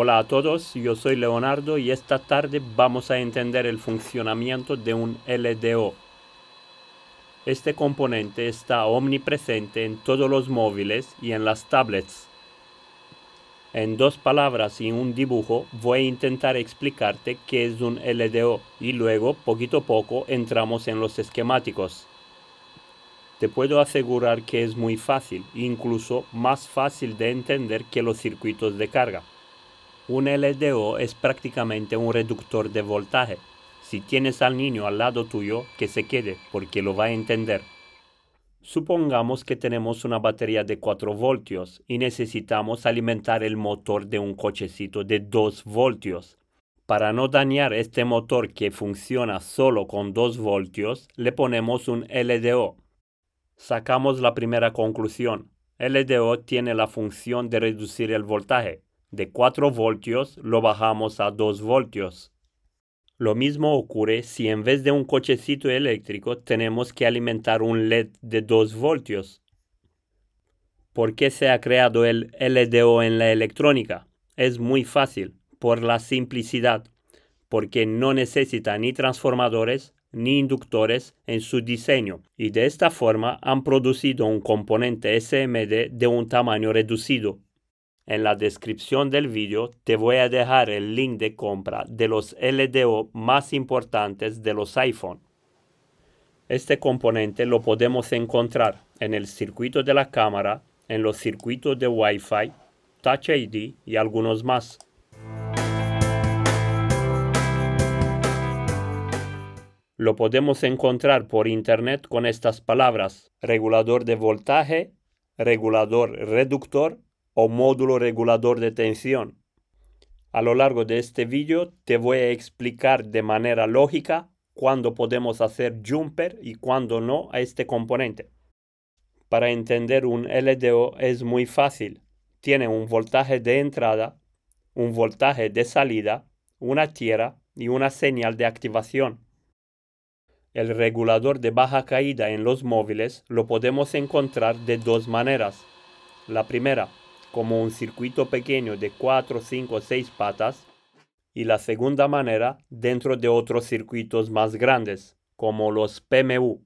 Hola a todos, yo soy Leonardo y esta tarde vamos a entender el funcionamiento de un LDO. Este componente está omnipresente en todos los móviles y en las tablets. En dos palabras y un dibujo voy a intentar explicarte qué es un LDO y luego poquito a poco entramos en los esquemáticos. Te puedo asegurar que es muy fácil, incluso más fácil de entender que los circuitos de carga. Un LDO es prácticamente un reductor de voltaje. Si tienes al niño al lado tuyo, que se quede, porque lo va a entender. Supongamos que tenemos una batería de 4 voltios y necesitamos alimentar el motor de un cochecito de 2 voltios. Para no dañar este motor que funciona solo con 2 voltios, le ponemos un LDO. Sacamos la primera conclusión. LDO tiene la función de reducir el voltaje, de 4 voltios lo bajamos a 2 voltios. Lo mismo ocurre si en vez de un cochecito eléctrico tenemos que alimentar un LED de 2 voltios. ¿Por qué se ha creado el LDO en la electrónica? Es muy fácil, por la simplicidad, porque no necesita ni transformadores ni inductores en su diseño y de esta forma han producido un componente SMD de un tamaño reducido, en la descripción del vídeo te voy a dejar el link de compra de los LDO más importantes de los iPhone. Este componente lo podemos encontrar en el circuito de la cámara, en los circuitos de Wi-Fi, Touch ID y algunos más. Lo podemos encontrar por internet con estas palabras, regulador de voltaje, regulador reductor o módulo regulador de tensión. A lo largo de este vídeo te voy a explicar de manera lógica cuándo podemos hacer jumper y cuándo no a este componente. Para entender un LDO es muy fácil. Tiene un voltaje de entrada, un voltaje de salida, una tierra y una señal de activación. El regulador de baja caída en los móviles lo podemos encontrar de dos maneras. La primera, como un circuito pequeño de 4, 5, 6 patas, y la segunda manera dentro de otros circuitos más grandes, como los PMU.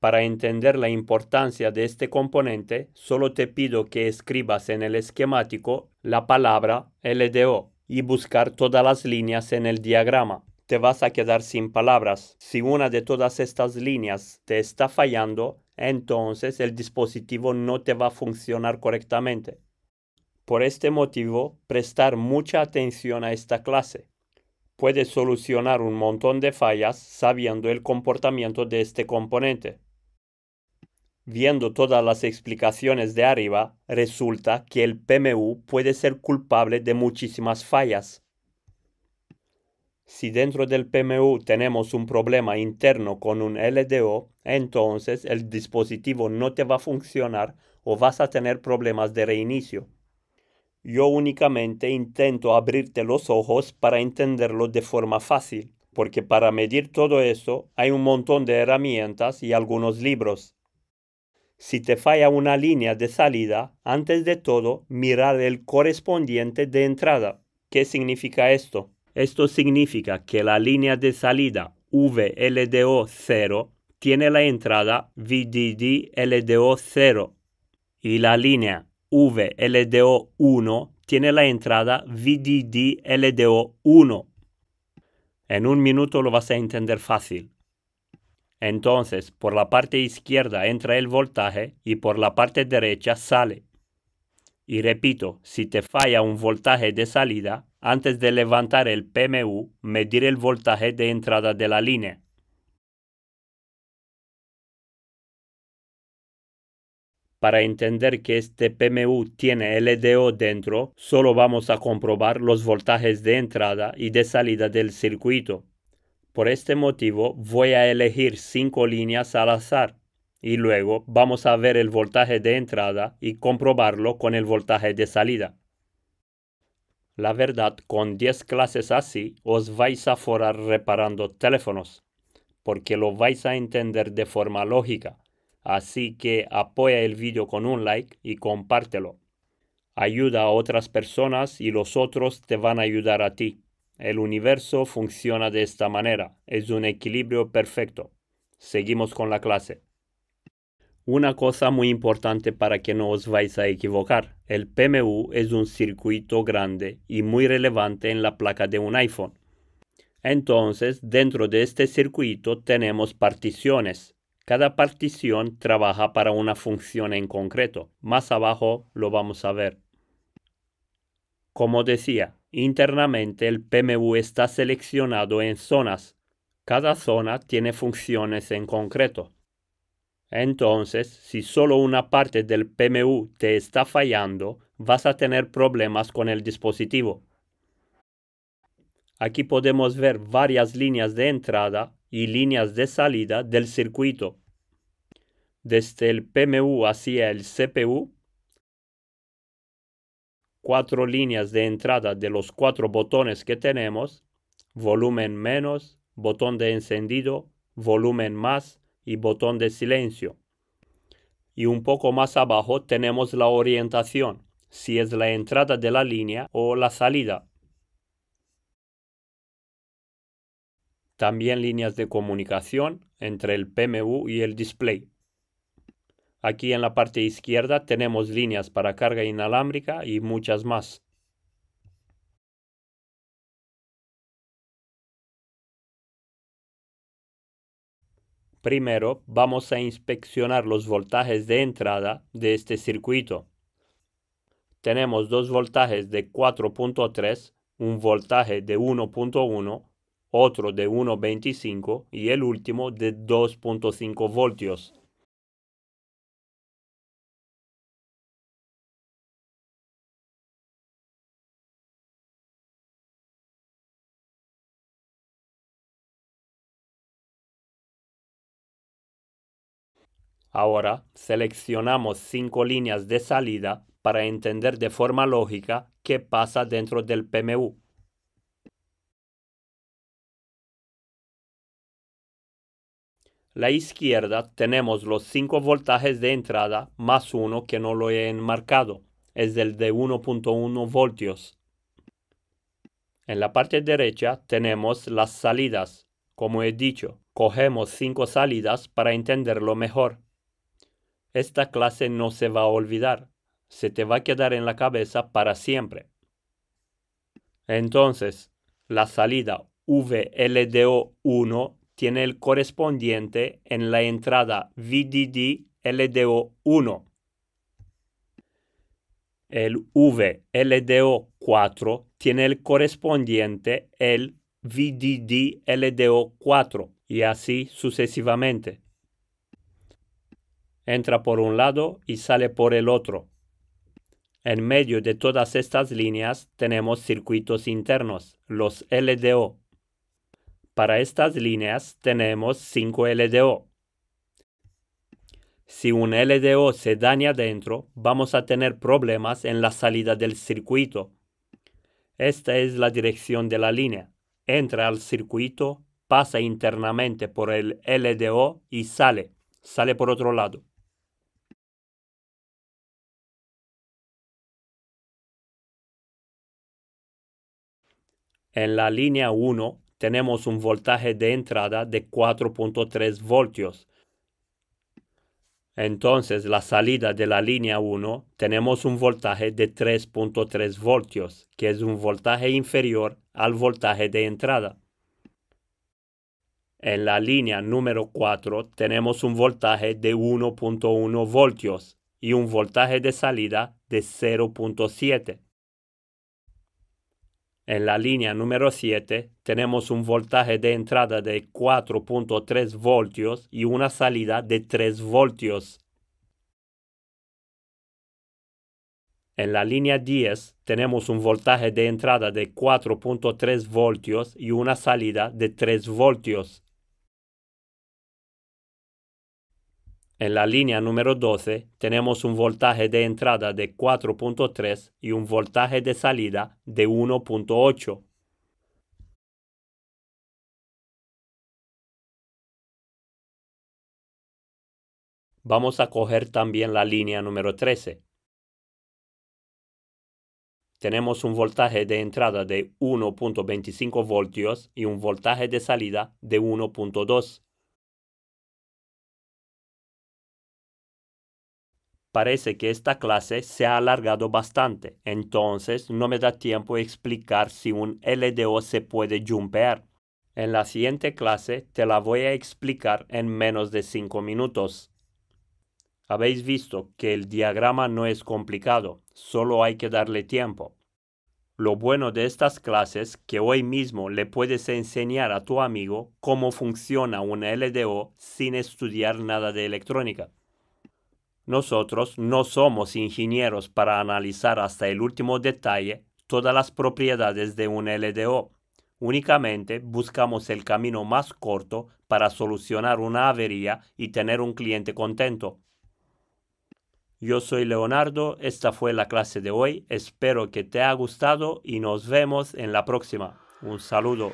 Para entender la importancia de este componente, solo te pido que escribas en el esquemático la palabra LDO y buscar todas las líneas en el diagrama. Te vas a quedar sin palabras. Si una de todas estas líneas te está fallando, entonces el dispositivo no te va a funcionar correctamente. Por este motivo, prestar mucha atención a esta clase. puede solucionar un montón de fallas sabiendo el comportamiento de este componente. Viendo todas las explicaciones de arriba, resulta que el PMU puede ser culpable de muchísimas fallas, si dentro del PMU tenemos un problema interno con un LDO, entonces el dispositivo no te va a funcionar o vas a tener problemas de reinicio. Yo únicamente intento abrirte los ojos para entenderlo de forma fácil, porque para medir todo eso hay un montón de herramientas y algunos libros. Si te falla una línea de salida, antes de todo, mirar el correspondiente de entrada. ¿Qué significa esto? Esto significa que la línea de salida VLDO0 tiene la entrada vddldo 0 y la línea VLDO1 tiene la entrada vddldo 1 En un minuto lo vas a entender fácil. Entonces, por la parte izquierda entra el voltaje y por la parte derecha sale. Y repito, si te falla un voltaje de salida, antes de levantar el PMU, medir el voltaje de entrada de la línea. Para entender que este PMU tiene LDO dentro, solo vamos a comprobar los voltajes de entrada y de salida del circuito. Por este motivo voy a elegir 5 líneas al azar y luego vamos a ver el voltaje de entrada y comprobarlo con el voltaje de salida. La verdad, con 10 clases así os vais a forar reparando teléfonos, porque lo vais a entender de forma lógica. Así que apoya el vídeo con un like y compártelo. Ayuda a otras personas y los otros te van a ayudar a ti. El universo funciona de esta manera, es un equilibrio perfecto. Seguimos con la clase. Una cosa muy importante para que no os vais a equivocar, el PMU es un circuito grande y muy relevante en la placa de un iPhone. Entonces, dentro de este circuito tenemos particiones. Cada partición trabaja para una función en concreto. Más abajo lo vamos a ver. Como decía, internamente el PMU está seleccionado en zonas. Cada zona tiene funciones en concreto. Entonces, si solo una parte del PMU te está fallando, vas a tener problemas con el dispositivo. Aquí podemos ver varias líneas de entrada y líneas de salida del circuito. Desde el PMU hacia el CPU, cuatro líneas de entrada de los cuatro botones que tenemos, volumen menos, botón de encendido, volumen más, y botón de silencio. Y un poco más abajo tenemos la orientación, si es la entrada de la línea o la salida. También líneas de comunicación entre el PMU y el display. Aquí en la parte izquierda tenemos líneas para carga inalámbrica y muchas más. Primero, vamos a inspeccionar los voltajes de entrada de este circuito. Tenemos dos voltajes de 4.3, un voltaje de 1.1, otro de 1.25 y el último de 2.5 voltios. Ahora seleccionamos cinco líneas de salida para entender de forma lógica qué pasa dentro del PMU. La izquierda tenemos los cinco voltajes de entrada más uno que no lo he enmarcado, es el de 1.1 voltios. En la parte derecha tenemos las salidas. Como he dicho, cogemos cinco salidas para entenderlo mejor. Esta clase no se va a olvidar, se te va a quedar en la cabeza para siempre. Entonces, la salida VLDO1 tiene el correspondiente en la entrada vddldo 1 El VLDO4 tiene el correspondiente el vddldo 4 y así sucesivamente entra por un lado y sale por el otro. En medio de todas estas líneas tenemos circuitos internos, los LDO. Para estas líneas tenemos 5 LDO. Si un LDO se daña dentro, vamos a tener problemas en la salida del circuito. Esta es la dirección de la línea. Entra al circuito, pasa internamente por el LDO y sale. Sale por otro lado. En la línea 1 tenemos un voltaje de entrada de 4.3 voltios. Entonces, la salida de la línea 1 tenemos un voltaje de 3.3 voltios, que es un voltaje inferior al voltaje de entrada. En la línea número 4 tenemos un voltaje de 1.1 voltios y un voltaje de salida de 0.7. En la línea número 7 tenemos un voltaje de entrada de 4.3 voltios y una salida de 3 voltios. En la línea 10 tenemos un voltaje de entrada de 4.3 voltios y una salida de 3 voltios. En la línea número 12 tenemos un voltaje de entrada de 4.3 y un voltaje de salida de 1.8. Vamos a coger también la línea número 13. Tenemos un voltaje de entrada de 1.25 voltios y un voltaje de salida de 1.2. Parece que esta clase se ha alargado bastante, entonces no me da tiempo de explicar si un LDO se puede jumpear. En la siguiente clase te la voy a explicar en menos de 5 minutos. Habéis visto que el diagrama no es complicado, solo hay que darle tiempo. Lo bueno de estas clases es que hoy mismo le puedes enseñar a tu amigo cómo funciona un LDO sin estudiar nada de electrónica. Nosotros no somos ingenieros para analizar hasta el último detalle todas las propiedades de un LDO. Únicamente buscamos el camino más corto para solucionar una avería y tener un cliente contento. Yo soy Leonardo, esta fue la clase de hoy, espero que te haya gustado y nos vemos en la próxima. Un saludo.